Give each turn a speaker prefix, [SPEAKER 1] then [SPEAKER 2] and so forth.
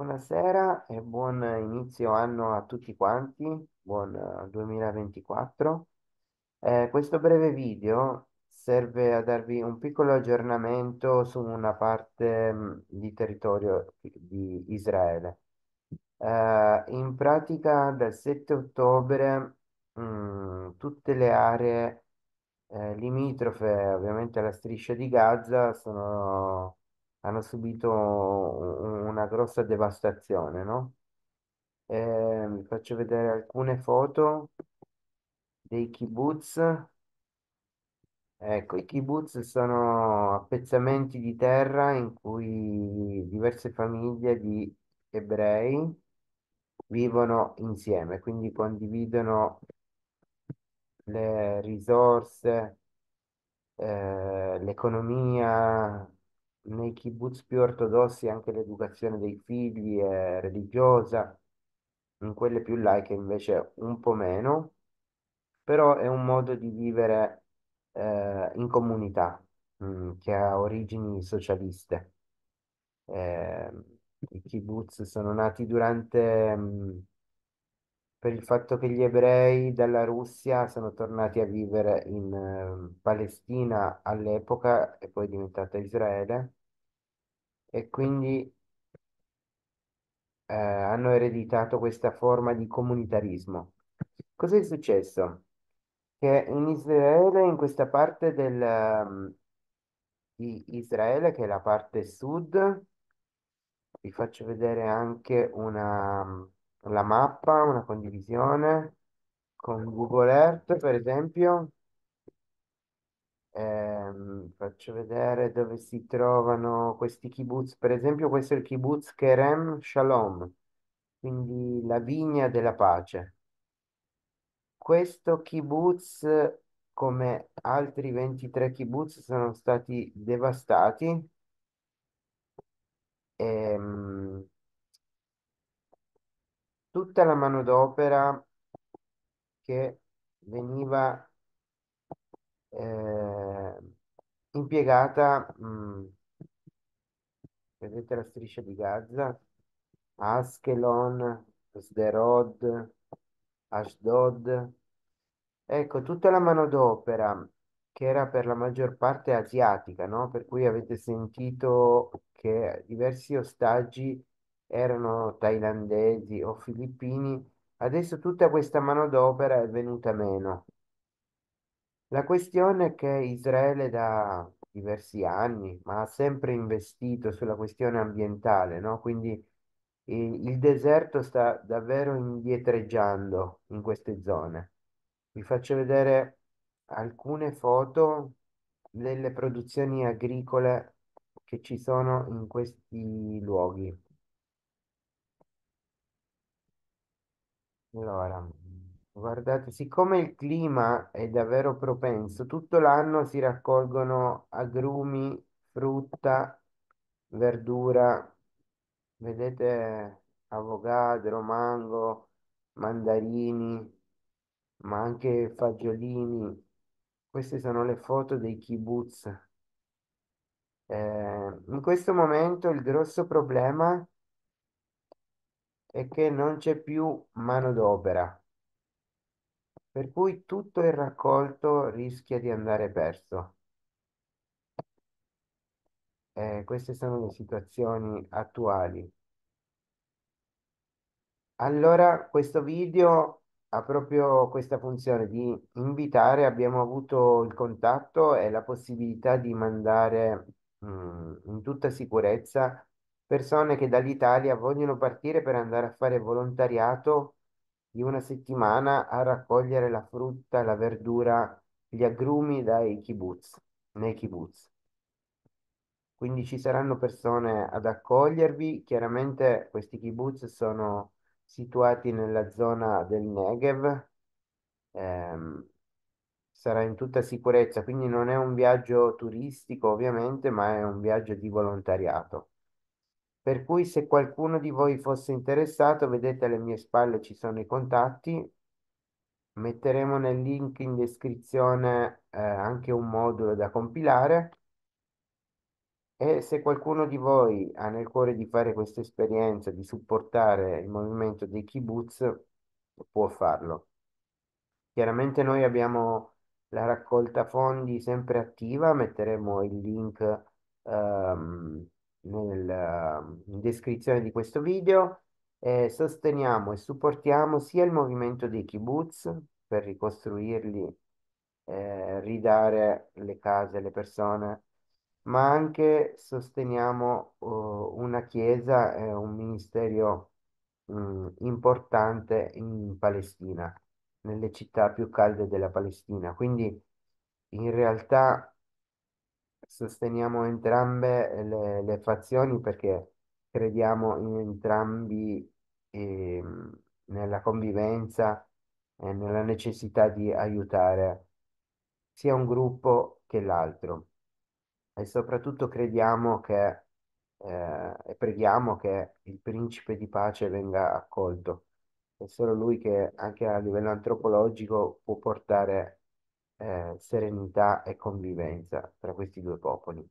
[SPEAKER 1] Buonasera e buon inizio anno a tutti quanti, buon 2024. Eh, eh, questo breve video serve a darvi un piccolo aggiornamento su una parte mm, di territorio di Israele. Eh, in pratica dal 7 ottobre mh, mm, tutte le aree eh, limitrofe ovviamente alla striscia di Gaza sono hanno subito una grossa devastazione, no? Eh, vi faccio vedere alcune foto dei kibbutz. Ecco, i kibbutz sono appezzamenti di terra in cui diverse famiglie di ebrei vivono insieme, quindi condividono le risorse, eh, l'economia, nei kibbutz più ortodossi anche l'educazione dei figli è religiosa, in quelle più laiche invece un po' meno, però è un modo di vivere eh, in comunità mm, che ha origini socialiste. Eh, i kibbutz sono nati durante, mm, per il fatto che gli ebrei dalla Russia sono tornati a vivere in eh, Palestina all'epoca e poi è diventata Israele e quindi eh, hanno ereditato questa forma di comunitarismo. Cos'è successo? Che in Israele, in questa parte del, ehm, di Israele, che è la parte sud, vi faccio vedere anche una, la mappa, una condivisione con Google Earth, per esempio. Ehm, faccio vedere dove si trovano questi kibbutz. Per esempio, questo è il kibbutz Kerem Shalom, quindi la vigna della pace. Questo kibbutz, come altri 23 kibbutz, sono stati devastati. E, ehm, tutta la manodopera che veniva eh, impiegata, mh, mm, vedete la striscia di Gaza, Askelon, Sderod, Ashdod. Ecco, tutta la manodopera che era per la maggior parte asiatica, no? Per cui avete sentito che diversi ostaggi erano thailandesi o filippini, adesso tutta questa manodopera è venuta meno. La questione è che Israele da diversi anni, ma ha sempre investito sulla questione ambientale, no? Quindi il deserto sta davvero indietreggiando in queste zone. Vi faccio vedere alcune foto delle produzioni agricole che ci sono in questi luoghi. Allora. Guardate, siccome il clima è davvero propenso, tutto l'anno si raccolgono agrumi, frutta, verdura, vedete avocado, mango, mandarini, ma anche fagiolini. Queste sono le foto dei kibbutz. Eh, in questo momento il grosso problema è che non c'è più mano d'opera per cui tutto il raccolto rischia di andare perso. Eh, queste sono le situazioni attuali. Allora, questo video ha proprio questa funzione di invitare, abbiamo avuto il contatto e la possibilità di mandare mh, mm, in tutta sicurezza persone che dall'Italia vogliono partire per andare a fare volontariato di una settimana a raccogliere la frutta, la verdura, gli agrumi dai kibbutz, nei kibbutz. Quindi ci saranno persone ad accogliervi. Chiaramente questi kibbutz sono situati nella zona del Negev. Ehm, sarà in tutta sicurezza, quindi non è un viaggio turistico ovviamente, ma è un viaggio di volontariato. Per cui se qualcuno di voi fosse interessato, vedete alle mie spalle ci sono i contatti, metteremo nel link in descrizione eh, anche un modulo da compilare e se qualcuno di voi ha nel cuore di fare questa esperienza, di supportare il movimento dei kibbutz, può farlo. Chiaramente noi abbiamo la raccolta fondi sempre attiva, metteremo il link ehm, nel, ehm, in descrizione di questo video. Eh, sosteniamo e supportiamo sia il movimento dei kibbutz per ricostruirli, eh, ridare le case alle persone, ma anche sosteniamo uh, una chiesa e un ministero um, importante in Palestina, nelle città più calde della Palestina. Quindi in realtà sosteniamo entrambe eh, le, le fazioni perché crediamo in entrambi ehm, nella convivenza e nella necessità di aiutare sia un gruppo che l'altro e soprattutto crediamo che eh, e preghiamo che il principe di pace venga accolto. È solo lui che anche a livello antropologico può portare eh, serenità e convivenza tra questi due popoli.